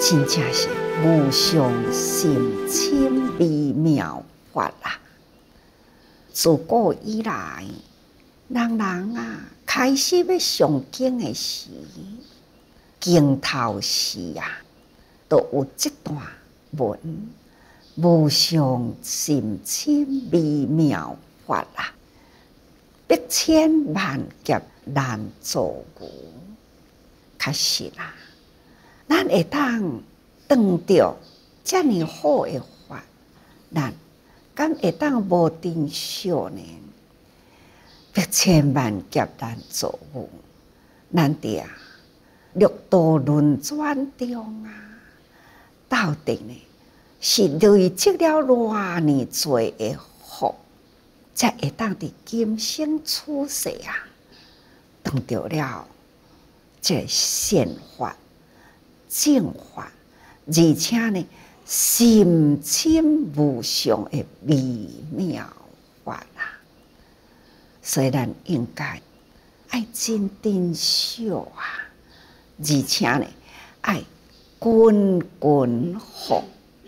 真正是无上甚深微妙法啊！自古以来，人人啊，开始要上经的时，经头时啊，都有这段文：无上甚深微妙法啊！百千万劫难遭遇，确实啦。咱会当当着遮尔好的法，咱敢会当无珍惜呢？一千万劫难遭遇，咱伫啊六道轮转中啊，到底呢是累积了偌尔多的福，才会当伫今生出世啊，当着了这现法。净化，而且呢，心清无上的微妙法啊！以咱应该爱真珍惜啊，而且呢，爱滚滚福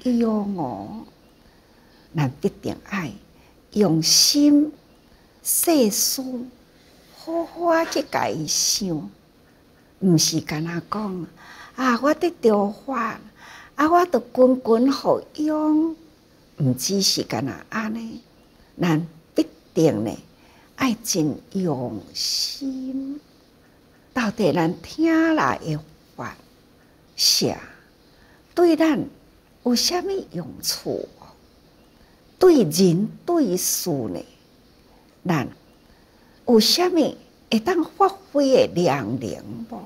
哎哦，咱一必定爱用心细思，好好去改想，毋是干阿讲，啊！我的着法，啊！我的滚滚好用，毋知是干那安尼，咱必定呢，爱尽用心，到底咱听来的话，下对咱有虾米用处？对人对事呢？咱有虾米会当发挥的良能无？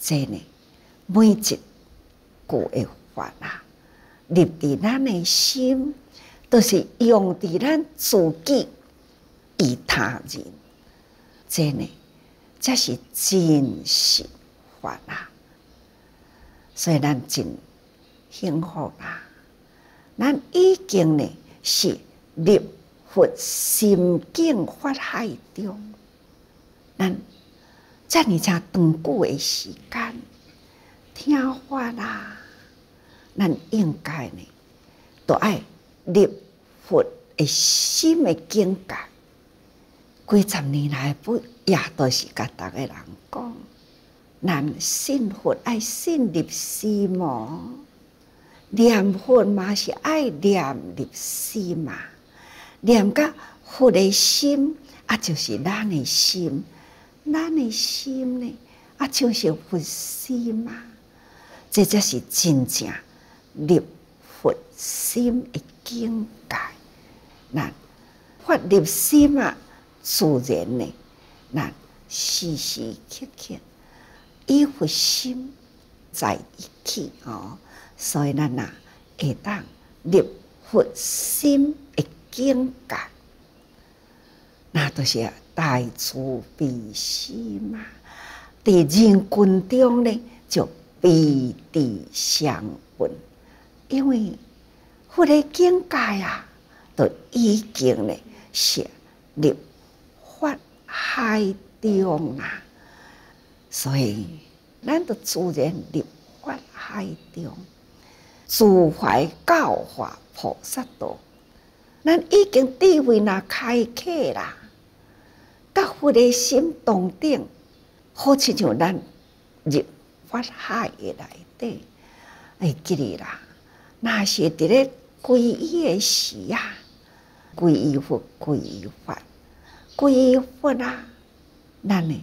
真呢？每一句的话啊，入伫咱内心，都是用伫咱自己、其他人，真嘞，这是真实话啦。所以，咱真幸福啦！咱已经呢是入佛心境法海中，咱在你家长久的时间。听话啦！咱应该呢，都爱立佛的心诶境界。几十年来，不也都是甲逐个人讲：咱信佛爱信立心嘛，念佛嘛是爱念立心嘛。念个佛的心啊，就是咱的心，咱的心呢啊，就是佛心嘛。这才是真正入佛心的境界。那发立心啊，自然的，那时时刻刻与佛心在一起哦。所以，咱那，会当入佛心的境界，那就是大慈悲心嘛。在人群中呢，就彼此相问，因为佛的境界啊，都已经涉入法海中啦，所以咱都自然入法海中，诸怀教化菩萨道，咱已经地位那开阔啦，甲佛的心同定，好亲像咱入。法海也内底，哎，这里啦，那是伫咧皈依的时啊，皈依佛、皈依法、皈依佛啊，咱呢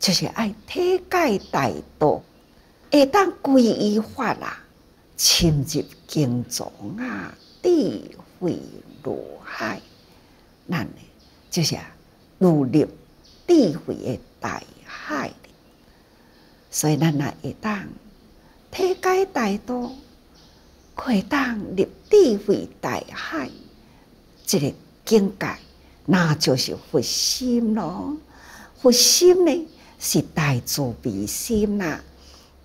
就是爱体解大道，会当皈依法啊，深入经藏啊，智慧如海，咱呢就是入入智慧的大海。所以，咱啊会当体解大都，会当入智慧大海，这个境界，那就是佛心咯。佛心呢，是大慈悲心呐，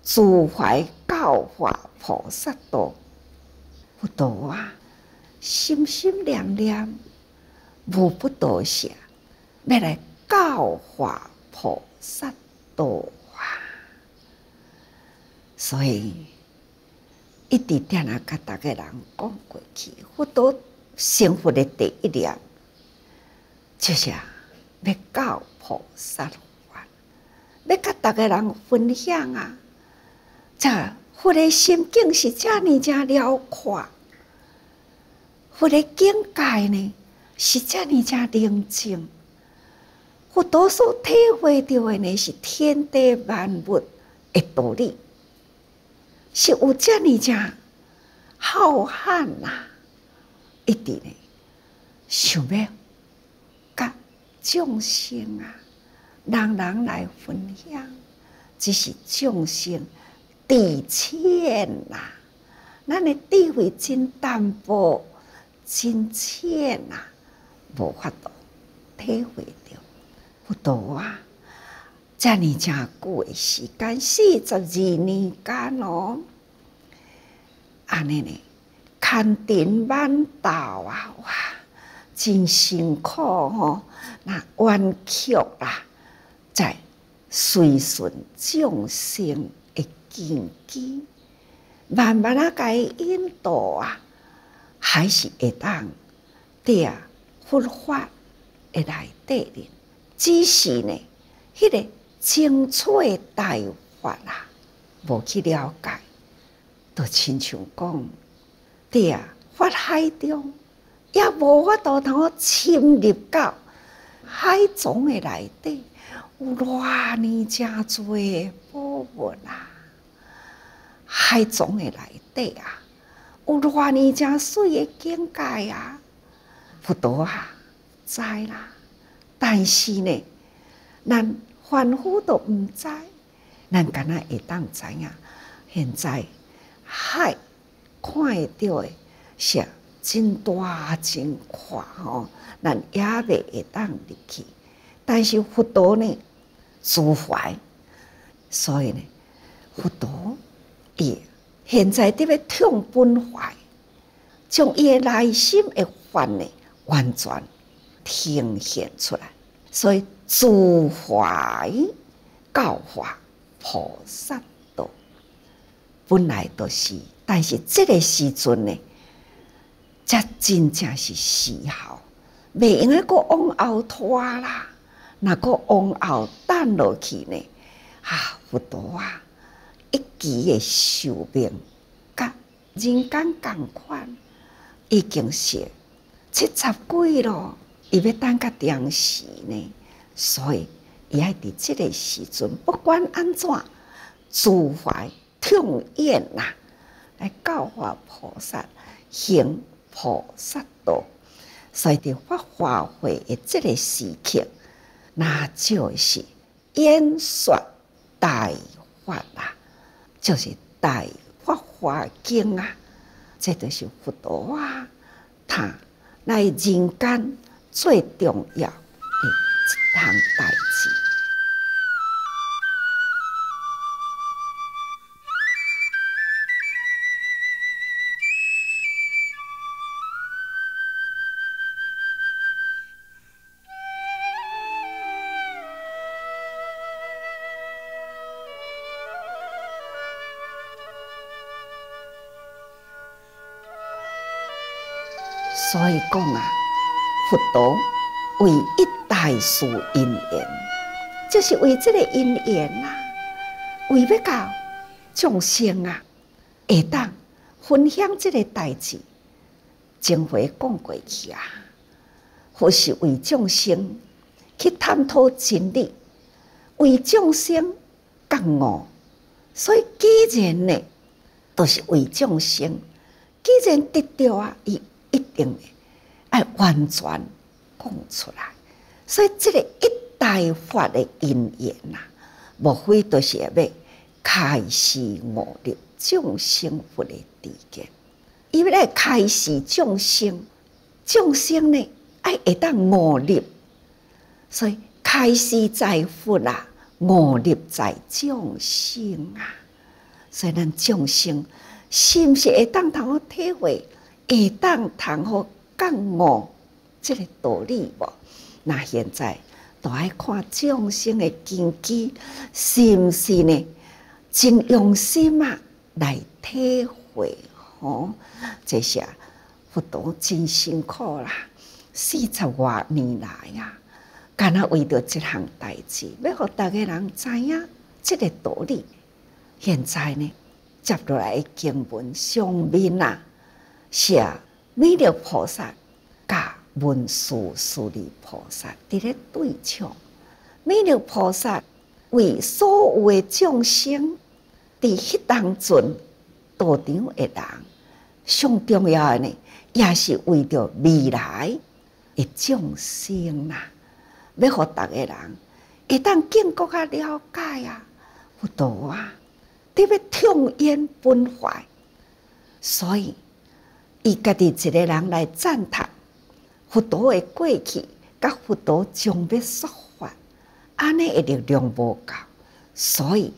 诸怀教化菩萨道。佛道啊，心心念念，无不多想，要来教化菩萨道。所以，一直听啊，甲逐个人讲过去，佛陀幸福的第一点，就是要教菩萨法，要甲大家人分享啊。这佛的心境是遮尼遮辽阔，佛的境界呢是遮尼遮宁静，佛多所体会到的呢是天地万物的道理。是有这么正浩瀚呐，一直嘞，想要甲众生啊，人人来分享，只是众生底浅呐。咱的地位真淡薄，真浅呐，无法度体会到，不懂啊。在你久诶时间四十二年间咯，阿内内看顶班啊，哇，真辛苦吼！那弯曲啦，在随顺众生的根基，慢慢啊改引导啊，还是会当对佛法会来的。只是呢，迄个。清楚诶大法啊，无去了解，著亲像讲，伫啊，法海中也无法度通我深入到海中诶内底，有偌尼正多诶宝物啊！海中诶内底啊，有偌尼正水诶境界啊，不多啊，知啦。但是呢，咱。凡夫都毋知，咱敢若会当知影？现在，海看会到诶，是真大真阔吼，咱也未会当入去。但是佛陀呢，慈怀，所以呢，佛陀伊现在伫咧痛奔怀，将伊诶内心诶烦恼完全呈现出来。所以，诸佛教化菩萨道本来都是，但是这个时阵呢，才真正是时候，未用得往后拖啦，那阁往后等落去呢，啊，佛陀啊！一期诶寿命，甲人间同款已经是七十几咯。伊要等个定时呢，所以伊爱伫即个时阵，不管安怎，自怀痛愿啊，来教化菩萨行菩萨道，所以伫发花会的即个时刻，那就是演说大法啊，就是大发花经啊，这就是佛陀啊，他来人间。最重要的一行代志，所以讲啊。不同为一代树姻缘，就是为这个姻缘啊，为要教众生啊，会当分享这个代志，前回讲过去啊，或是为众生去探讨真理，为众生觉悟。所以，既然呢，都是为众生，既然得着啊，一一定的。爱完全讲出来，所以这个一代发的因缘呐，无非就是要开始磨练众生佛的知见，因为开始众生，众生呢爱会当磨练，所以开始在佛啦，磨练在众生啊。所以咱众生是不是会当通好体会，会当通好？讲哦，即个道理无？那现在都爱看众生的根基是毋是呢？真用心啊来体会吼。这些佛动真辛苦啦，四十多年来啊，干那为着即项代志，要互逐个人知影即个道理。现在呢，接落来经文上面啊，写。弥勒菩萨甲文殊师利菩萨伫咧对唱，弥勒菩萨为所有的众生伫迄当尊道场诶人，上重要诶呢，也是为着未来诶众生啦，要互逐个人会当更搁较了解啊，有道啊，特别痛言关怀，所以。伊家己一个人来赞叹佛陀的过去，甲佛陀将要说法，安尼一力量无够，所以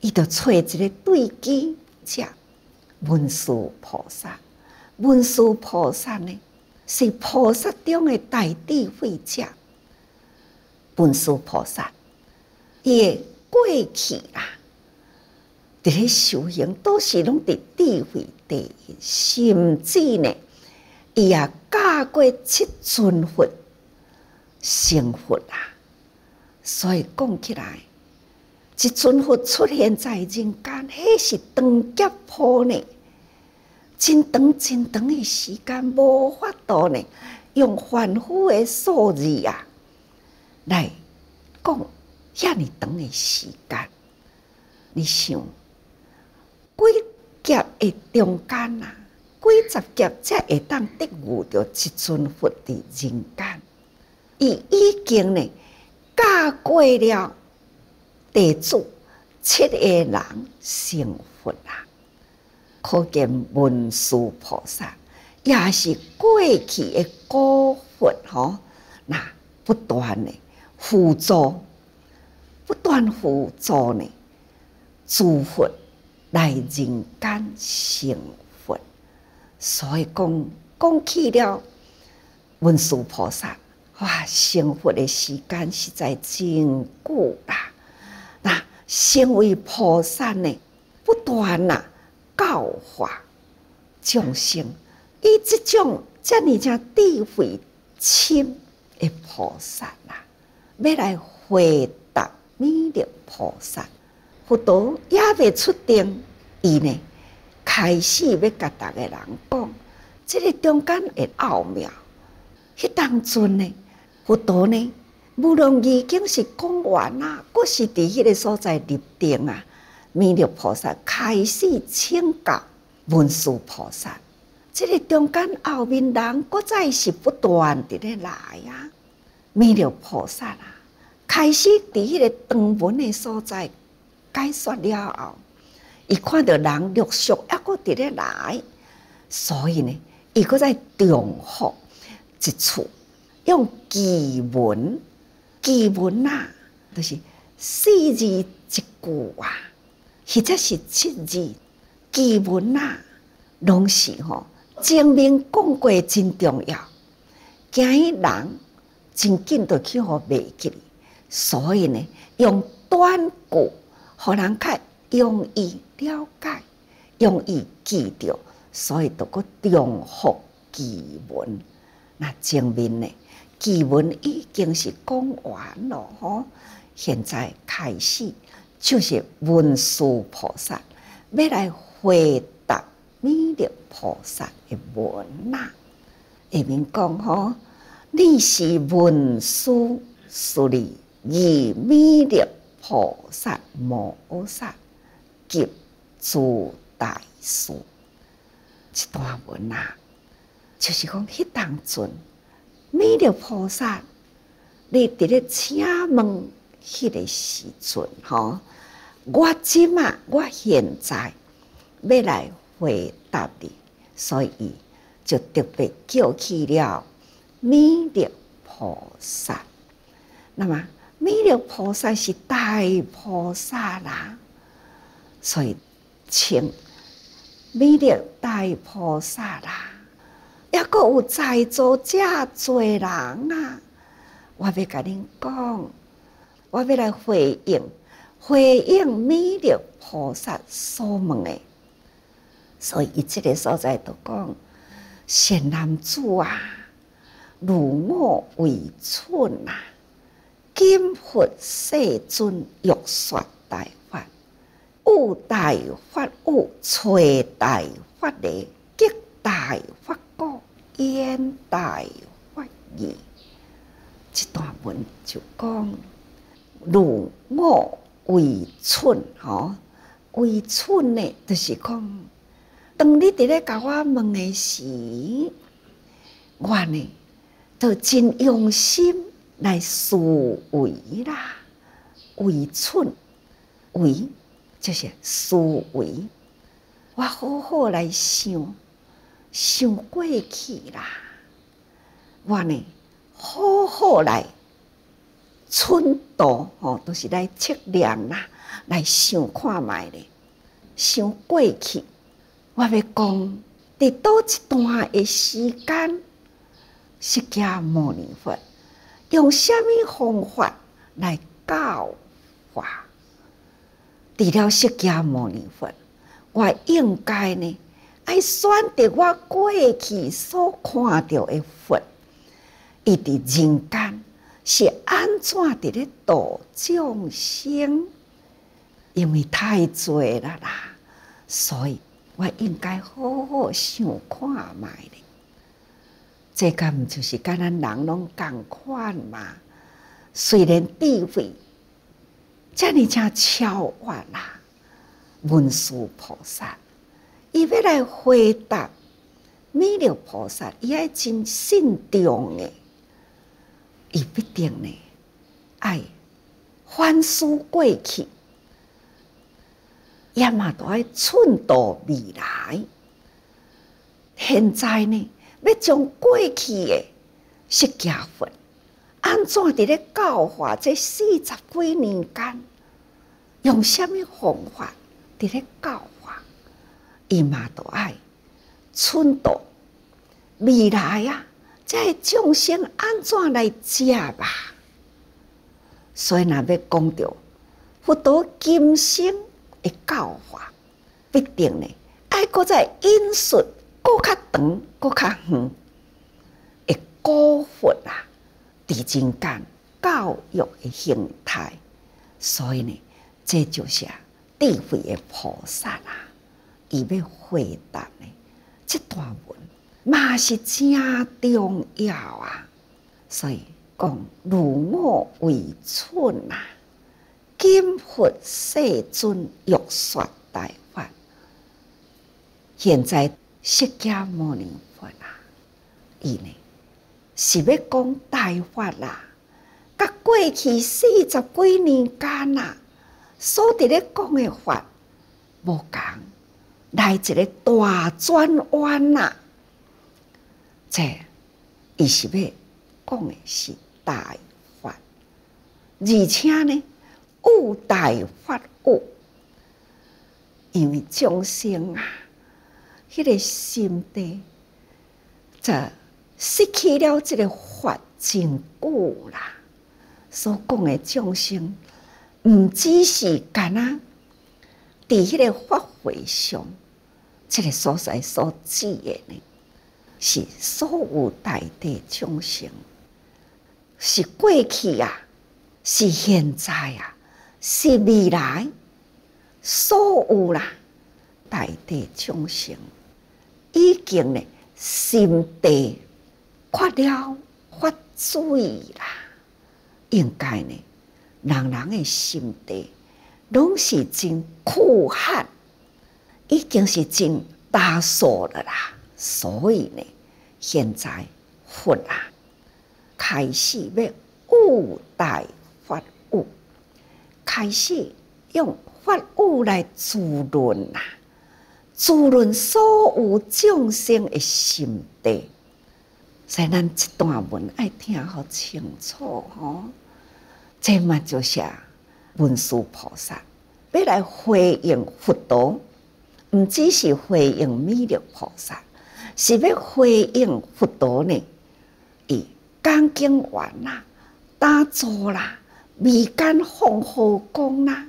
伊就找一个对机者，文殊菩萨。文殊菩萨呢，是菩萨中的大智慧者。文殊菩萨伊的过去啊，伫咧修行都是拢伫智慧。心智呢，伊也教过七尊佛成佛啊，所以讲起来，七尊佛出现在人间，那是长劫坡呢，真长真长的时间，无法度呢，用繁复的数字啊来讲遐尔长的时间，你想几？劫诶中间啊，几十劫才会当得悟到一尊佛的人间。伊已经呢嫁过了地主七个人成佛啦。可见文殊菩萨也是过去的高佛吼，那不断的辅助，不断辅助呢，诸佛。来人间成佛，所以讲讲起了文殊菩萨，哇，成佛的时间实在真久啦！那身为菩萨呢，不断啊教化众生，以这种叫你叫智慧深的菩萨啊，要来回答弥勒菩萨。佛陀也未出定，伊呢开始要甲逐个人讲，这个中间个奥妙，迄当尊呢，佛陀呢，无论已经是讲完啊，搁是伫迄个所在立定啊，弥勒菩萨开始请教文殊菩萨，即个中间后面人搁再是不断伫咧来啊，弥勒菩萨啊，开始伫迄个当门个所在。解说了后，伊看到人陆续一个咧来，所以呢，伊个在重复一处用记文，记文啊，就是四字一句啊，或者是七字记文啊，拢是吼证明讲过真重要，惊伊人真紧就去互袂记，所以呢，用短句。互人较容易了解、容易记着，所以得阁重复记文。那正面呢？记文已经是讲完了吼，现在开始就是文殊菩萨要来回答弥勒菩萨的问呐。下面讲吼，你是文殊，所以与弥勒。菩萨摩诃萨及诸大士，这段文啊，就是讲迄当阵，弥勒菩萨，你伫咧请问迄个时阵，吼，我即马我现在要来回答你，所以就特别叫起了弥勒菩萨，那么。弥勒菩萨是大菩萨啦，所以请弥勒大菩萨啦，也阁有在座这多人啊！我要甲恁讲，我要来回应回应弥勒菩萨所问的，所以即个所在都讲，善男子啊，如我为蠢啊！金佛世尊欲说大法，欲大法欲初大法的极大法果，演大法义。这段文就讲，如我为春，吼为春呢？就是讲，当你伫咧甲我问的时，我呢，就真用心。来思维啦，为寸为就是思维，我好好来想，想过去啦。我呢，好好来寸度吼，都是来测量啦，来想看觅咧，想过去。我要讲，伫倒一段的时间，是惊无尼佛。用什么方法来教化？除了释迦牟尼佛，我应该呢爱选择我过去所看到的佛，伊伫人间是安怎伫咧？度众生，因为太侪了啦，所以我应该好好想看卖咧。这干毋就是甲咱人拢共款嘛？虽然地位，遮尔正超越啦，文殊菩萨，伊要来回答弥勒菩萨，伊爱真慎重诶，伊必定呢，爱反思过去，也嘛都要寸度未来，现在呢？要从过去诶是教诲，安怎伫咧教化？这四十几年间，用什么方法伫咧教化？伊嘛都爱，寸多未来啊，会众生安怎来食吧？所以，若要讲到佛陀今生的教化，必定呢，爱搁再因述过较长、过较远的古佛啊，伫中间教育的形态，所以呢，这就是智慧的菩萨啊，伊要回答呢，这段文嘛是真重要啊。所以讲如我为春啊，金佛世尊欲说大法，现在。释迦牟尼佛啊，伊呢是要讲大法啦，甲过去四十几年间啊，所伫咧讲诶法无共，来一个大转弯啦。这伊是要讲诶是大法，而且呢，悟大法悟，因为众生啊。迄个心地，则失去了这个法净故啦。所讲的众生，毋只是囝仔，在迄个法会上，这个所在所指的，是所有大地众生，是过去啊，是现在啊，是未来，所有人，大地众生。已经呢，心地坏了发罪啦。应该呢，人人的心地拢是真苦寒，已经是真打锁了啦。所以呢，现在佛啊，开始要五大发悟，开始用发悟来滋润啦。滋论所有众生的心地，以咱这段文爱听好清楚吼，这嘛就是文殊菩萨要来回应佛陀，唔只是回应弥勒菩萨，是要回应佛陀呢？伊讲经完啦，打坐啦，未间放火功啦，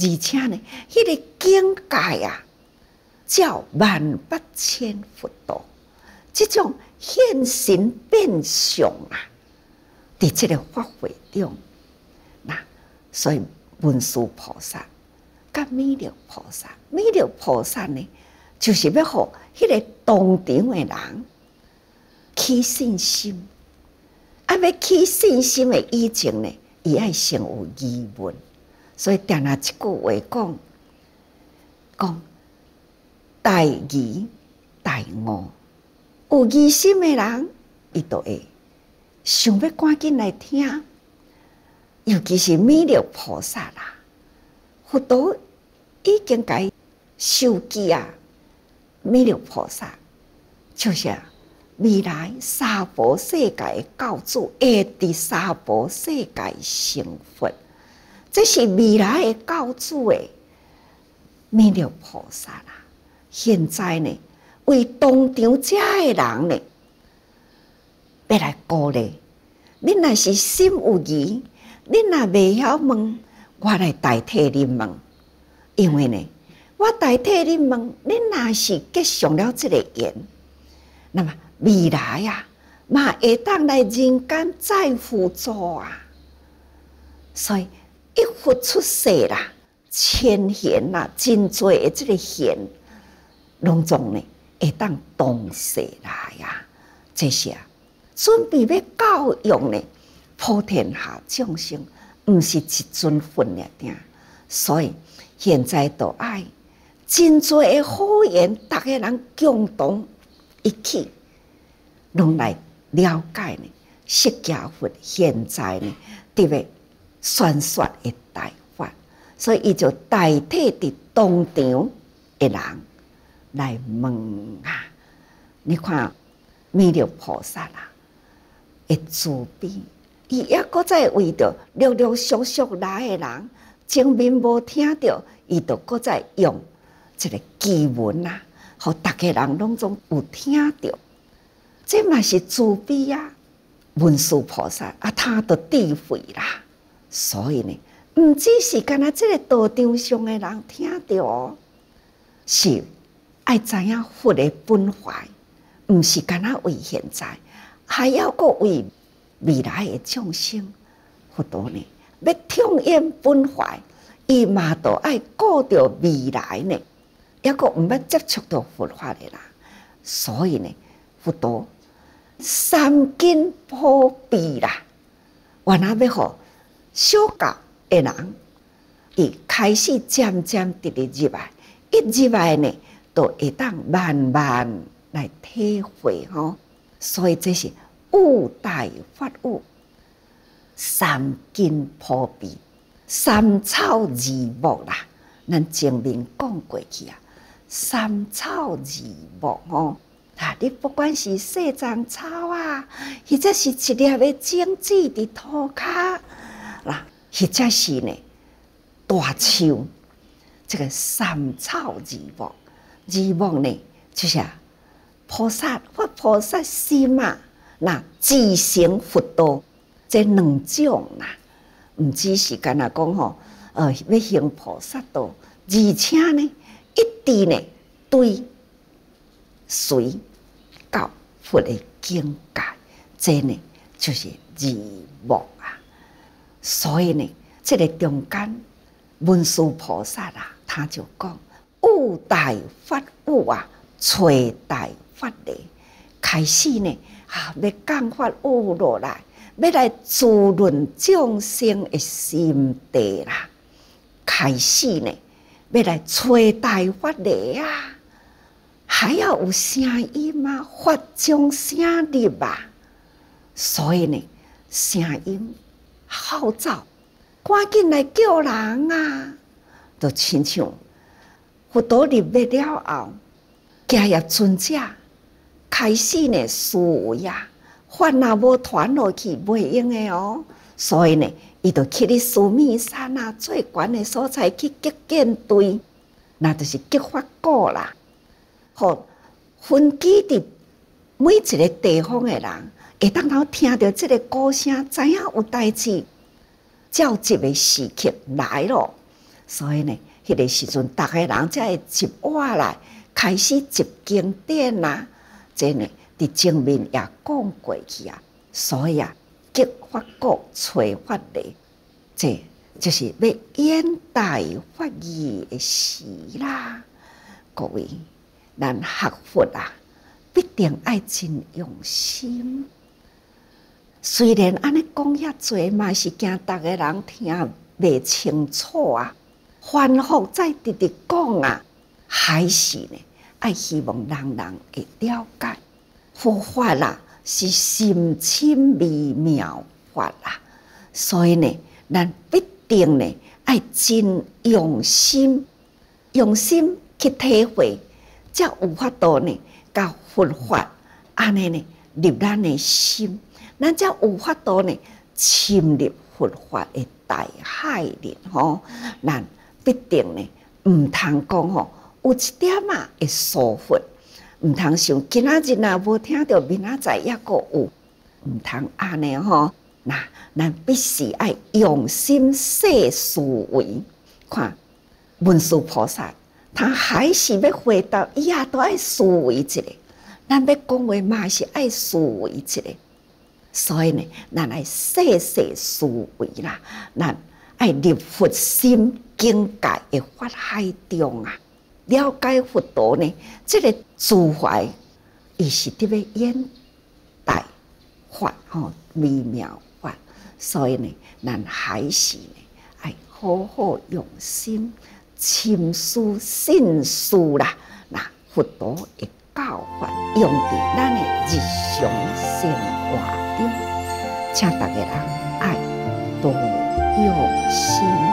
而且呢，迄个境界啊！叫万八千佛道，这种现形变相啊，在这个法会中，那所以文殊菩萨、甲弥勒菩萨、弥勒菩萨呢，就是要给迄个当堂的人起信心，啊，要起信心的以前呢，伊爱先有疑问，所以定阿这句话讲，讲。大二、大五，有疑心的人，伊都会想要赶紧来听。尤其是弥勒菩萨啦，佛陀已经伊收机啊。弥勒菩萨就是未来三宝世界的教主，下伫三宝世界成佛，这是未来的教主诶。弥勒菩萨啦。现在呢，为当场这的人呢，要来告你。恁若是心有疑，恁若袂晓问，我来代替恁问。因为呢，我代替恁问，恁若是结上了这个缘。那么未来啊，嘛会当来人间再辅助啊。所以一付出世啦，千险真尽的这个险。隆重呢，会当东西来呀。这些准备要教育呢，普天下众生，毋是一尊分了㖏。所以现在都爱真侪个好言，逐个人共同一起，拢来了解呢释迦佛现在呢，伫个宣说的大法，所以伊就代替伫当场一人。来问啊！你看，弥勒菩萨啊，会慈悲，伊抑搁在为着陆陆续续来的人，证面无听着，伊就搁在用一个偈文啊，互逐个人拢总有听着，这嘛是慈悲啊。文殊菩萨啊，他的智慧啦。所以呢，毋只是敢若即个道场上的人听到，是。爱知影佛的本怀，毋是干那为现在，还要搁为未来的众生佛多呢？要痛愿本怀，伊嘛都爱顾着未来呢。抑搁毋捌接触到佛法的人，所以呢，佛多三根破壁啦。原来要互小教的人，伊开始渐渐直滴入来，一入来呢？都会当慢慢来体会吼，所以这是物大法物，三根破壁，三草二木啦。咱前面讲过去啊，三草二木吼，啊，你不管是四张草啊，或者是一粒的种子的土骹啦，或者是呢大树，这个三草二木。二目呢，就是菩萨或菩萨师嘛，那自成佛道，这两种啦，唔只是干那讲吼，呃，要行菩萨道，而且呢，一定呢，对谁教佛的境界，这呢，就是二目啊。所以呢，这个中间文殊菩萨啊，他就讲。五大发五啊，吹大发的开始呢，啊，要降法五落来，要来滋润众生的心地啦。开始呢，要来吹大发的啊，还要有声音啊？发众声的吧。所以呢，声音号召，赶紧来叫人啊，就亲像。佛陀入灭了后，家业尊者开始呢，维啊，法若无传落去袂用的哦，所以呢，伊就去咧苏密山那最悬的所在去结建堆，那就是结法果啦。好，分居伫每一个地方的人，会当头听到即个歌声，知影有代志，召集的时刻来咯。所以呢。迄个时阵，逐个人会集我来，开始集经典啊，真滴伫前面也讲过去啊。所以啊，集法国催法咧，这就是要延代法语的事啦。各位，咱学佛啊，必定要真用心。虽然安尼讲遐侪，嘛是惊逐个人听袂清楚啊。反复再直直讲啊，还是呢，爱希望人人会了解佛法啦，是深深微妙法啦，所以呢，咱必定呢爱真用心，用心去体会，才有法度呢，甲佛法安尼呢入咱的心，咱才有法度呢，深入佛法的大海里吼，那。必定呢，毋通讲吼，有一点仔的疏忽，毋通想今仔日若无听到，明仔载也阁有，毋通安尼吼？那咱必须爱用心细思维，看文殊菩萨，他还是要回伊也都爱思维一下。咱要讲话嘛是爱思维一下，所以呢，咱来细细思维啦，咱。爱立佛心境界的法海中啊，了解佛陀呢，这个智慧，伊是特别演代法哦，微妙法。所以呢，咱还是呢，哎，好好用心，勤思慎思啦，那佛陀的教法用在咱的日常生活中，请大家人爱多。有形